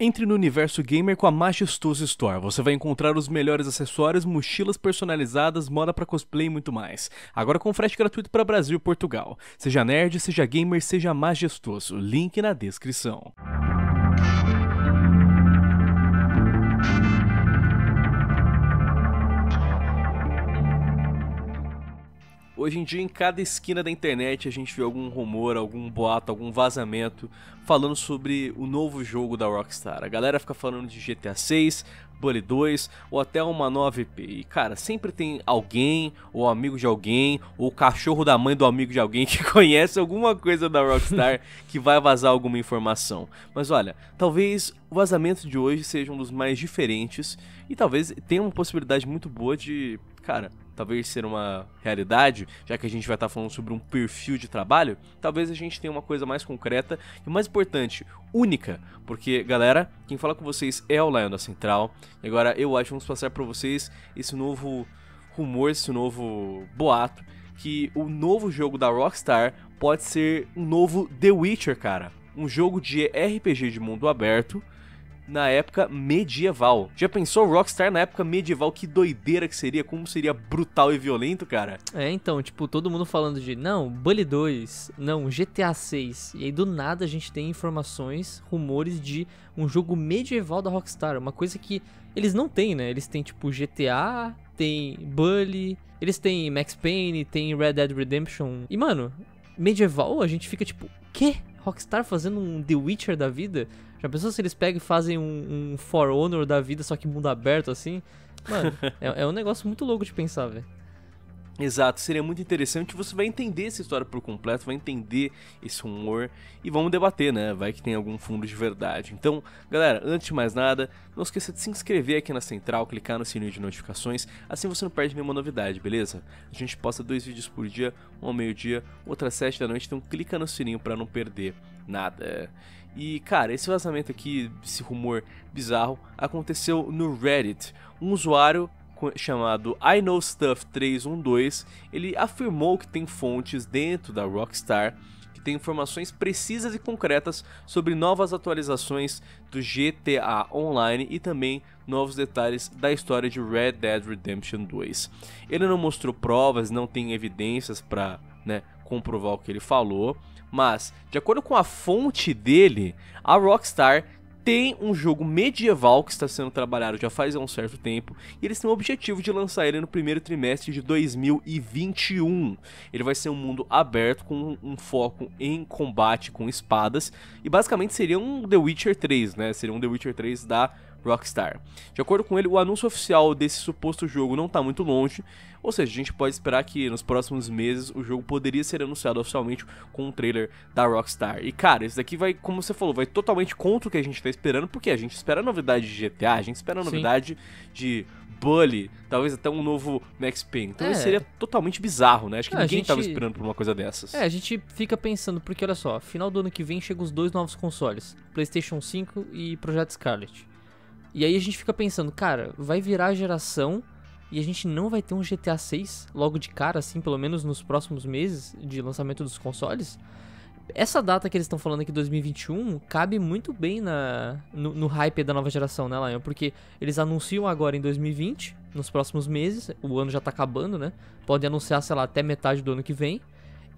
Entre no universo gamer com a Majestoso Store. Você vai encontrar os melhores acessórios, mochilas personalizadas, moda para cosplay e muito mais. Agora com frete gratuito para Brasil e Portugal. Seja nerd, seja gamer, seja majestoso. Link na descrição. Hoje em dia, em cada esquina da internet, a gente vê algum rumor, algum boato, algum vazamento falando sobre o novo jogo da Rockstar. A galera fica falando de GTA 6, Bully 2 ou até uma nova EP. E cara, sempre tem alguém, ou amigo de alguém, ou cachorro da mãe do amigo de alguém que conhece alguma coisa da Rockstar que vai vazar alguma informação. Mas olha, talvez o vazamento de hoje seja um dos mais diferentes e talvez tenha uma possibilidade muito boa de, cara, talvez ser uma realidade, já que a gente vai estar falando sobre um perfil de trabalho, talvez a gente tenha uma coisa mais concreta e mais importante, única, porque galera, quem fala com vocês é o Lion da Central. E agora eu acho que vamos passar para vocês esse novo rumor, esse novo boato que o novo jogo da Rockstar pode ser um novo The Witcher, cara. Um jogo de RPG de mundo aberto na época medieval. Já pensou Rockstar na época medieval? Que doideira que seria, como seria brutal e violento, cara? É, então, tipo, todo mundo falando de não, Bully 2, não, GTA 6. E aí do nada a gente tem informações, rumores de um jogo medieval da Rockstar, uma coisa que eles não têm, né? Eles têm tipo GTA, tem Bully, eles têm Max Payne, tem Red Dead Redemption. E mano, medieval, a gente fica tipo, quê? Rockstar fazendo um The Witcher da vida? Já pensou se eles pegam e fazem um, um For Honor da vida, só que mundo aberto assim? Mano, é, é um negócio muito louco de pensar, velho. Exato, seria muito interessante. Você vai entender essa história por completo, vai entender esse humor e vamos debater, né? Vai que tem algum fundo de verdade. Então, galera, antes de mais nada, não esqueça de se inscrever aqui na central, clicar no sininho de notificações, assim você não perde nenhuma novidade, beleza? A gente posta dois vídeos por dia, um ao meio-dia, outro às sete da noite, então clica no sininho para não perder nada. E, cara, esse vazamento aqui, esse rumor bizarro, aconteceu no Reddit. Um usuário chamado I Know Stuff 312, ele afirmou que tem fontes dentro da Rockstar que tem informações precisas e concretas sobre novas atualizações do GTA Online e também novos detalhes da história de Red Dead Redemption 2. Ele não mostrou provas, não tem evidências para né, comprovar o que ele falou, mas de acordo com a fonte dele, a Rockstar tem um jogo medieval que está sendo trabalhado já faz há um certo tempo e eles têm o objetivo de lançar ele no primeiro trimestre de 2021. Ele vai ser um mundo aberto com um foco em combate com espadas e basicamente seria um The Witcher 3, né? Seria um The Witcher 3 da Rockstar. De acordo com ele, o anúncio oficial desse suposto jogo não está muito longe, ou seja, a gente pode esperar que nos próximos meses o jogo poderia ser anunciado oficialmente com um trailer da Rockstar. E cara, isso daqui vai, como você falou, vai totalmente contra o que a gente está esperando, porque a gente espera novidade de GTA, a gente espera novidade Sim. de Bully, talvez até um novo Max Payne. Então é. isso seria totalmente bizarro, né? Acho que é, ninguém estava esperando por uma coisa dessas. É, a gente fica pensando, porque olha só, final do ano que vem chegam os dois novos consoles, PlayStation 5 e Projeto Scarlet. E aí a gente fica pensando, cara, vai virar a geração e a gente não vai ter um GTA 6 logo de cara, assim, pelo menos nos próximos meses de lançamento dos consoles. Essa data que eles estão falando aqui, 2021, cabe muito bem na, no, no, hype da nova geração, né, Lion? Porque eles anunciam agora em 2020, nos próximos meses, o ano já tá acabando, né? Podem anunciar, sei lá, até metade do ano que vem.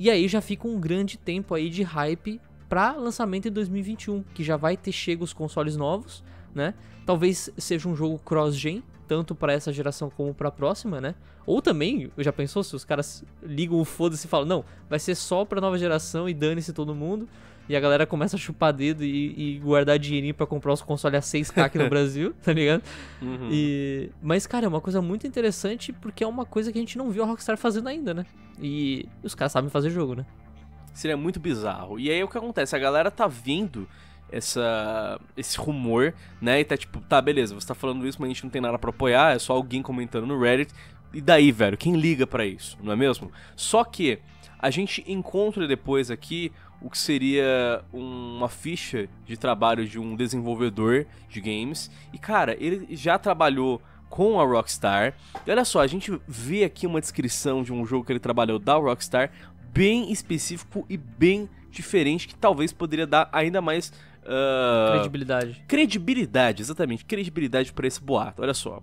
E aí já fica um grande tempo aí de hype para lançamento em 2021, que já vai ter chego os consoles novos, né? Talvez seja um jogo cross-gen, tanto para essa geração como para a próxima, né? Ou também, já pensou se os caras ligam o foda-se e falam, não, vai ser só para nova geração e dane-se todo mundo. E a galera começa a chupar dedo e, e guardar dinheirinho para comprar os consoles a 6K aqui no Brasil, tá ligado? Uhum. E... Mas, cara, é uma coisa muito interessante porque é uma coisa que a gente não viu a Rockstar fazendo ainda, né? E os caras sabem fazer jogo, né? Seria muito bizarro. E aí o que acontece? A galera tá vindo essa, esse rumor, né? E tá tipo, tá, beleza, você tá falando isso, mas a gente não tem nada para apoiar, é só alguém comentando no Reddit. E daí, velho, quem liga para isso, não é mesmo? Só que a gente encontra depois aqui o que seria uma ficha de trabalho de um desenvolvedor de games. E cara, ele já trabalhou com a Rockstar. E olha só, a gente vê aqui uma descrição de um jogo que ele trabalhou da Rockstar, bem específico e bem diferente, que talvez poderia dar ainda mais ah, credibilidade. Credibilidade, exatamente. Credibilidade para esse boato. Olha só.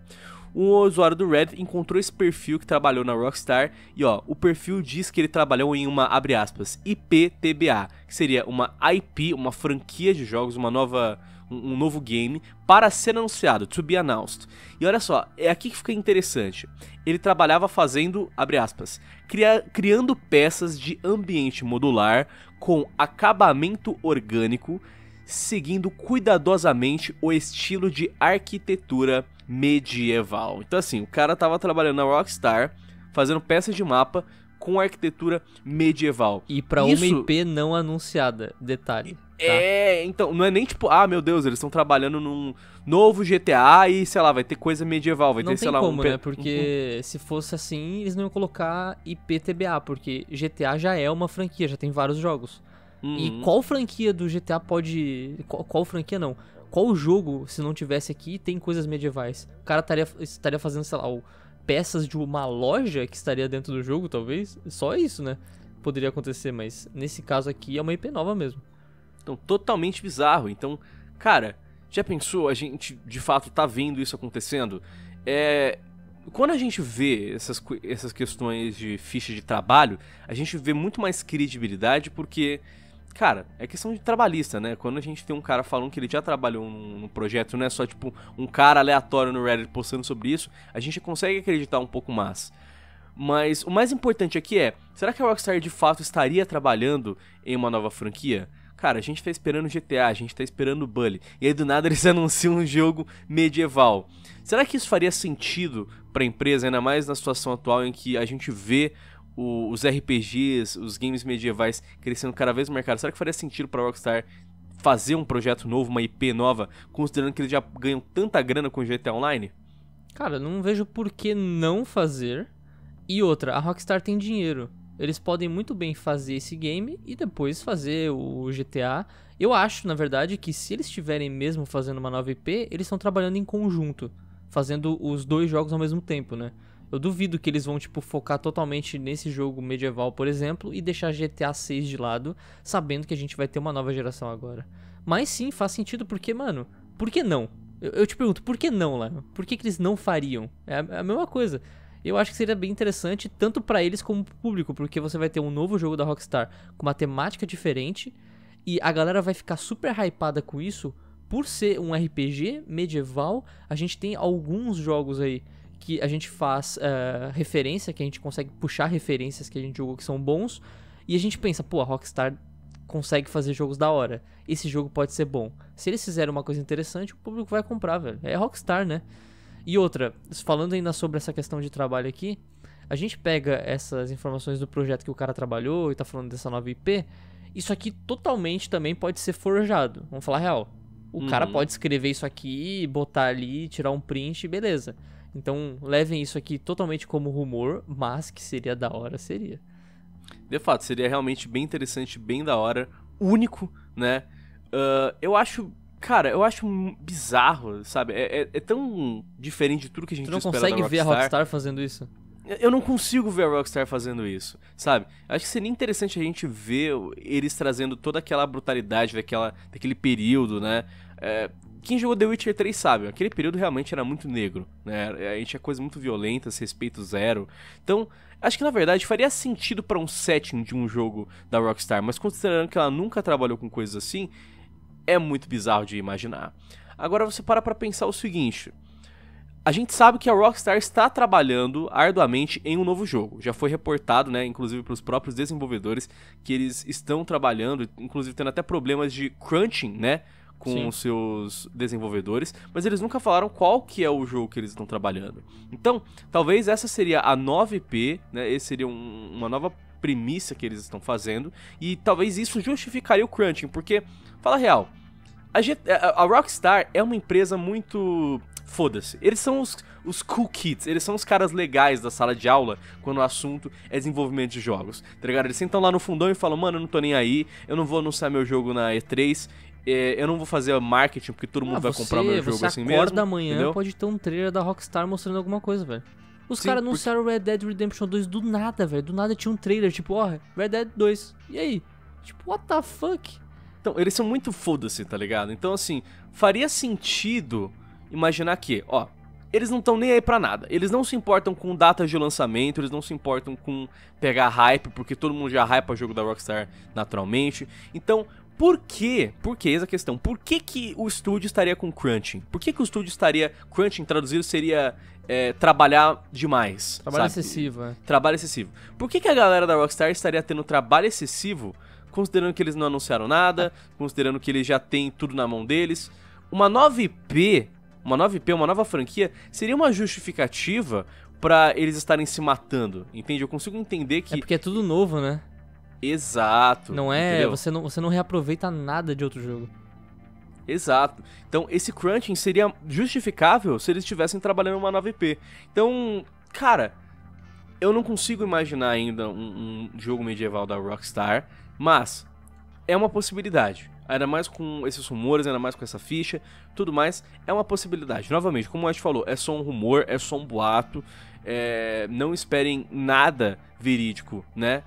Um usuário do Reddit encontrou esse perfil que trabalhou na Rockstar e ó, o perfil diz que ele trabalhou em uma abre aspas IPTBA, que seria uma IP, uma franquia de jogos, uma nova um, um novo game para ser anunciado, to be announced. E olha só, é aqui que fica interessante. Ele trabalhava fazendo, abre aspas, cria, criando peças de ambiente modular com acabamento orgânico seguindo cuidadosamente o estilo de arquitetura medieval. Então assim, o cara tava trabalhando na Rockstar, fazendo peças de mapa com arquitetura medieval. E para Isso... uma IP não anunciada, detalhe. Tá? É, então, não é nem tipo, ah, meu Deus, eles estão trabalhando num novo GTA e, sei lá, vai ter coisa medieval, vai não ter, sei lá, como, um... né? Porque uhum. se fosse assim, eles não iam colocar IPTBA, porque GTA já é uma franquia, já tem vários jogos. Uhum. E qual franquia do GTA pode. Qual, qual, franquia não? Qual jogo, se não tivesse aqui, tem coisas medievais? O cara estaria, estaria fazendo, sei lá, o, peças de uma loja que estaria dentro do jogo, talvez. Só isso, né? Poderia acontecer, mas nesse caso aqui é uma IP nova mesmo. Então, totalmente bizarro. Então, cara, já pensou? A gente de fato tá vendo isso acontecendo? É, quando a gente vê essas, essas questões de ficha de trabalho, a gente vê muito mais credibilidade porque Cara, é questão de trabalhista, né? Quando a gente tem um cara falando que ele já trabalhou num, projeto, não é só tipo um cara aleatório no Reddit postando sobre isso, a gente consegue acreditar um pouco mais. Mas o mais importante aqui é: será que a Rockstar de fato estaria trabalhando em uma nova franquia? Cara, a gente tá esperando GTA, a gente tá esperando Bully, e aí do nada eles anunciam um jogo medieval. Será que isso faria sentido para a empresa, ainda mais na situação atual em que a gente vê o, os RPGs, os games medievais crescendo cada vez no mercado, será que faria sentido para Rockstar fazer um projeto novo, uma IP nova, considerando que eles já ganham tanta grana com o GTA Online? Cara, não vejo por que não fazer. E outra, a Rockstar tem dinheiro. Eles podem muito bem fazer esse game e depois fazer o GTA. Eu acho, na verdade, que se eles estiverem mesmo fazendo uma nova IP, eles estão trabalhando em conjunto, fazendo os dois jogos ao mesmo tempo, né? Eu duvido que eles vão, tipo, focar totalmente nesse jogo medieval, por exemplo, e deixar GTA 6 de lado, sabendo que a gente vai ter uma nova geração agora. Mas sim, faz sentido porque, mano, por que não? Eu, eu te pergunto, por que não, Léo? Por que, que eles não fariam? É a, é a mesma coisa. Eu acho que seria bem interessante, tanto para eles como pro público, porque você vai ter um novo jogo da Rockstar com uma temática diferente, e a galera vai ficar super hypada com isso, por ser um RPG medieval, a gente tem alguns jogos aí que a gente faz uh, referência, que a gente consegue puxar referências que a gente jogou que são bons, e a gente pensa, pô, a Rockstar consegue fazer jogos da hora. Esse jogo pode ser bom. Se eles fizerem uma coisa interessante, o público vai comprar, velho. É Rockstar, né? E outra, falando ainda sobre essa questão de trabalho aqui, a gente pega essas informações do projeto que o cara trabalhou e tá falando dessa nova IP, isso aqui totalmente também pode ser forjado. Vamos falar real. O uhum. cara pode escrever isso aqui, botar ali, tirar um print, beleza. Então levem isso aqui totalmente como rumor, mas que seria da hora, seria. De fato, seria realmente bem interessante, bem da hora, único, né? Uh, eu acho. Cara, eu acho bizarro, sabe? É, é, é tão diferente de tudo que a gente espera Você não espera consegue ver a Rockstar fazendo isso? Eu não consigo ver a Rockstar fazendo isso, sabe? Acho que seria interessante a gente ver eles trazendo toda aquela brutalidade daquela, daquele período, né? É, quem jogou The Witcher 3 sabe, aquele período realmente era muito negro, né? A gente tinha é coisa muito violenta, respeito zero. Então, acho que na verdade faria sentido para um setting de um jogo da Rockstar, mas considerando que ela nunca trabalhou com coisas assim, é muito bizarro de imaginar. Agora você para para pensar o seguinte, a gente sabe que a Rockstar está trabalhando arduamente em um novo jogo. Já foi reportado, né, inclusive para os próprios desenvolvedores, que eles estão trabalhando, inclusive tendo até problemas de crunching, né, com Sim. os seus desenvolvedores, mas eles nunca falaram qual que é o jogo que eles estão trabalhando. Então, talvez essa seria a 9P, né? Esse seria um, uma nova premissa que eles estão fazendo e talvez isso justificaria o crunching, porque fala real, a, a Rockstar é uma empresa muito foda-se. Eles são os, os cool kids, eles são os caras legais da sala de aula quando o assunto é desenvolvimento de jogos, tá ligado? Eles sentam lá no fundão e falam, mano, eu não tô nem aí, eu não vou anunciar meu jogo na E3, é, eu não vou fazer marketing porque todo mundo ah, vai você, comprar meu jogo assim mesmo. Você acorda amanhã, entendeu? pode ter um trailer da Rockstar mostrando alguma coisa, velho. Os caras anunciaram porque... Red Dead Redemption 2 do nada, velho. Do nada tinha um trailer, tipo, ó, oh, Red Dead 2. E aí? Tipo, what the fuck? Então, eles são muito foda-se, tá ligado? Então, assim, faria sentido imaginar que, ó, eles não estão nem aí para nada. Eles não se importam com datas de lançamento, eles não se importam com pegar hype, porque todo mundo já hypa o jogo da Rockstar naturalmente. Então, por quê? Por que essa questão? Por que, que o estúdio estaria com crunching? Por que, que o estúdio estaria. Crunching traduzido seria é, trabalhar demais. Trabalho sabe? excessivo, é. Trabalho excessivo. Por que, que a galera da Rockstar estaria tendo trabalho excessivo, considerando que eles não anunciaram nada, considerando que eles já têm tudo na mão deles? Uma 9P, uma 9P, uma nova franquia, seria uma justificativa para eles estarem se matando, entende? Eu consigo entender que. É porque é tudo novo, né? Exato. Não é? Você não, você não reaproveita nada de outro jogo. Exato. Então, esse crunching seria justificável se eles estivessem trabalhando uma 9P. Então, cara, eu não consigo imaginar ainda um, um, jogo medieval da Rockstar, mas é uma possibilidade. Ainda mais com esses rumores, ainda mais com essa ficha, tudo mais, é uma possibilidade. Novamente, como o Ash falou, é só um rumor, é só um boato, é... não esperem nada verídico, né?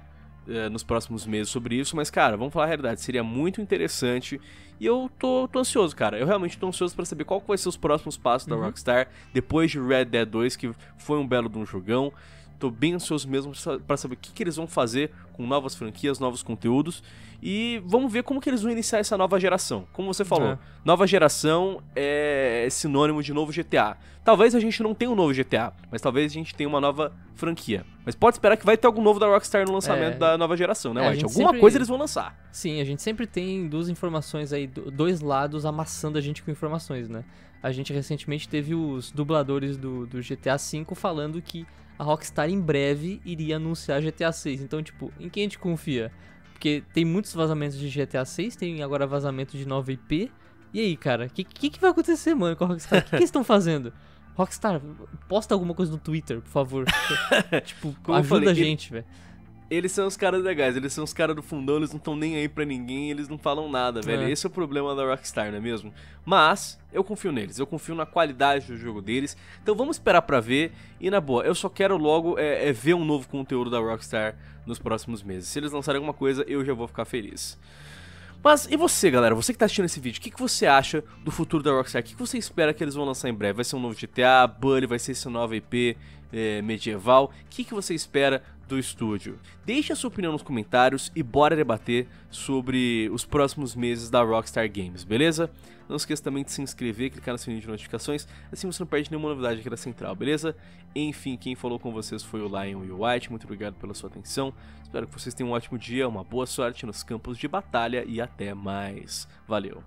é, nos próximos meses sobre isso, mas, cara, vamos falar a realidade, seria muito interessante. E eu tô, tô ansioso, cara. Eu realmente tô ansioso para saber qual vai ser os próximos passos uhum. da Rockstar depois de Red Dead 2, que foi um belo de um jogão. Tô bem ansioso mesmo para saber o que, que eles vão fazer com novas franquias, novos conteúdos. E vamos ver como que eles vão iniciar essa nova geração. Como você falou, é. nova geração é sinônimo de novo GTA. Talvez a gente não tenha um novo GTA, mas talvez a gente tenha uma nova franquia. Mas pode esperar que vai ter algo novo da Rockstar no lançamento é. da nova geração, né, é, White? Alguma sempre... coisa eles vão lançar. Sim, a gente sempre tem duas informações aí, dois lados amassando a gente com informações, né? A gente recentemente teve os dubladores do, do GTA V falando que a Rockstar em breve iria anunciar GTA 6. Então, tipo, em quem a gente confia? Porque tem muitos vazamentos de GTA 6, tem agora vazamento de nova IP. E aí, cara, o que, que, que, vai acontecer, mano, com a Rockstar? O que, que estão fazendo? Rockstar, posta alguma coisa no Twitter, por favor. tipo, Como ajuda falei, a gente, velho. Eles são os caras legais, eles são os caras do fundão, eles não estão nem aí pra ninguém, eles não falam nada, é. velho. É. Esse é o problema da Rockstar, não é mesmo? Mas eu confio neles, eu confio na qualidade do jogo deles. Então vamos esperar pra ver. E na boa, eu só quero logo é, é ver um novo conteúdo da Rockstar nos próximos meses. Se eles lançarem alguma coisa, eu já vou ficar feliz. Mas e você, galera? Você que tá assistindo esse vídeo, o que, que você acha do futuro da Rockstar? O que, que você espera que eles vão lançar em breve? Vai ser um novo GTA, Bully, vai ser esse novo IP é, medieval? O que, que você espera do estúdio. Deixe a sua opinião nos comentários e bora debater sobre os próximos meses da Rockstar Games, beleza? Não esqueça também de se inscrever, clicar no sininho de notificações, assim você não perde nenhuma novidade aqui da Central, beleza? Enfim, quem falou com vocês foi o Lion e o White, muito obrigado pela sua atenção, espero que vocês tenham um ótimo dia, uma boa sorte nos campos de batalha e até mais. Valeu!